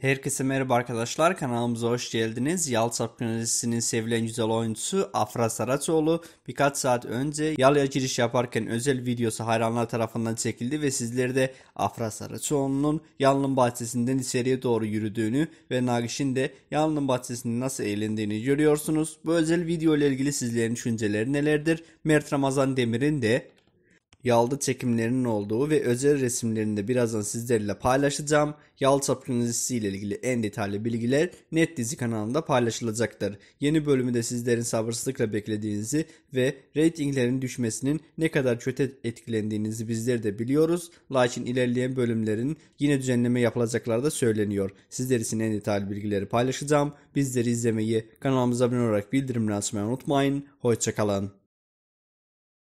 Herkese merhaba arkadaşlar kanalımıza hoş geldiniz. Yalçap Künelisi'nin sevilen güzel oyuncusu Afra Saraçoğlu birkaç saat önce Yalı'ya giriş yaparken özel videosu hayranlar tarafından çekildi ve sizleri de Afra Saraçoğlu'nun Yalının bahçesinden içeriye doğru yürüdüğünü ve Nagiş'in de Yalının bahçesinde nasıl eğlendiğini görüyorsunuz. Bu özel video ile ilgili sizlerin düşünceleri nelerdir? Mert Ramazan Demir'in de Yalda çekimlerinin olduğu ve özel resimlerini de birazdan sizlerle paylaşacağım. Yalta Prensi ile ilgili en detaylı bilgiler Net Dizi kanalında paylaşılacaktır. Yeni bölümü de sizlerin sabırsızlıkla beklediğinizi ve reytinglerin düşmesinin ne kadar kötü etkilendiğinizi bizler de biliyoruz. Lakin ilerleyen bölümlerin yine düzenleme yapılacakları da söyleniyor. Sizler için en detaylı bilgileri paylaşacağım. Bizleri izlemeyi, kanalımıza abone olarak bildirimleri açmayı unutmayın. Hoşçakalın.